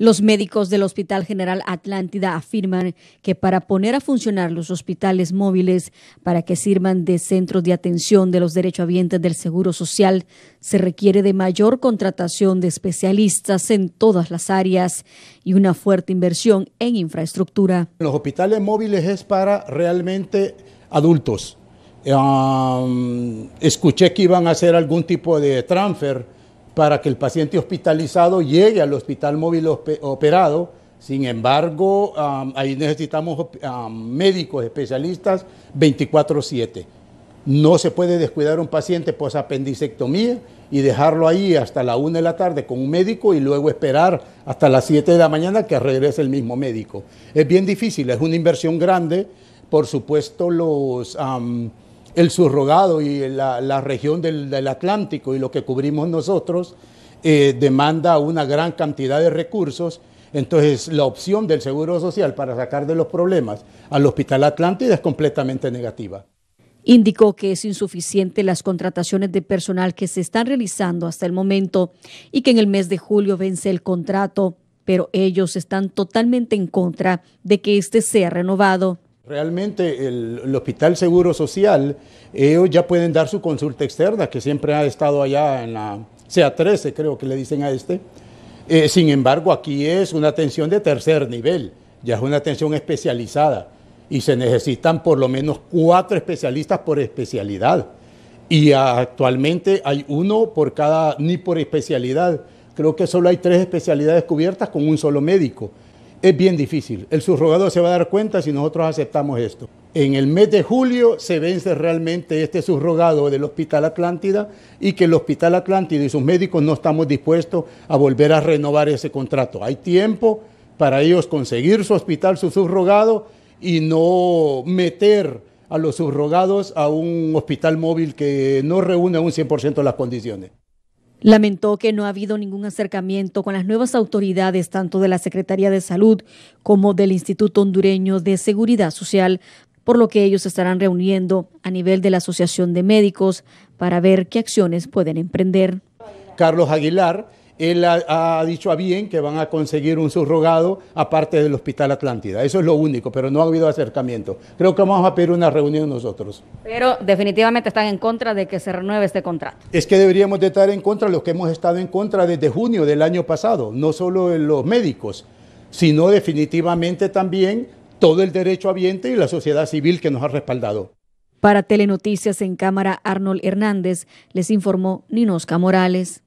Los médicos del Hospital General Atlántida afirman que para poner a funcionar los hospitales móviles para que sirvan de centros de atención de los derechohabientes del Seguro Social, se requiere de mayor contratación de especialistas en todas las áreas y una fuerte inversión en infraestructura. Los hospitales móviles es para realmente adultos. Ah, escuché que iban a hacer algún tipo de transfer para que el paciente hospitalizado llegue al hospital móvil operado. Sin embargo, ahí necesitamos médicos especialistas 24/7. No se puede descuidar un paciente post apendicectomía y dejarlo ahí hasta la 1 de la tarde con un médico y luego esperar hasta las 7 de la mañana que regrese el mismo médico. Es bien difícil, es una inversión grande. Por supuesto, los el surrogado y la, región del, Atlántico y lo que cubrimos nosotros eh, demanda una gran cantidad de recursos. Entonces, la opción del Seguro Social para sacar de los problemas al Hospital Atlántida es completamente negativa. Indicó que es insuficiente las contrataciones de personal que se están realizando hasta el momento y que en el mes de julio vence el contrato, pero ellos están totalmente en contra de que éste sea renovado. Realmente el, Hospital Seguro Social, ellos ya pueden dar su consulta externa, que siempre ha estado allá en la CA 13, creo que le dicen a este. Eh, sin embargo, aquí es una atención de tercer nivel, ya es una atención especializada y se necesitan por lo menos cuatro especialistas por especialidad. Y actualmente hay uno por cada, ni por especialidad. Creo que solo hay tres especialidades cubiertas con un solo médico es bien difícil. El subrogado se va a dar cuenta si nosotros aceptamos esto. En el mes de julio se vence realmente este subrogado del Hospital Atlántida y que el Hospital Atlántida y sus médicos no estamos dispuestos a volver a renovar ese contrato. Hay tiempo para ellos conseguir su hospital, su subrogado y no meter a los subrogados a un hospital móvil que no reúne un 100% las condiciones. Lamentó que no ha habido ningún acercamiento con las nuevas autoridades, tanto de la Secretaría de Salud como del Instituto Hondureño de Seguridad Social, por lo que ellos estarán reuniendo a nivel de la Asociación de Médicos para ver qué acciones pueden emprender. Carlos Aguilar él ha, dicho a bien que van a conseguir un subrogado aparte del Hospital Atlántida. Eso es lo único, pero no ha habido acercamiento. Creo que vamos a pedir una reunión nosotros. Pero definitivamente están en contra de que se renueve este contrato. Es que deberíamos de estar en contra de los que hemos estado en contra desde junio del año pasado, no solo los médicos, sino definitivamente también todo el derecho ambiente y la sociedad civil que nos ha respaldado. Para Telenoticias en cámara, Arnold Hernández les informó Ninosca Morales.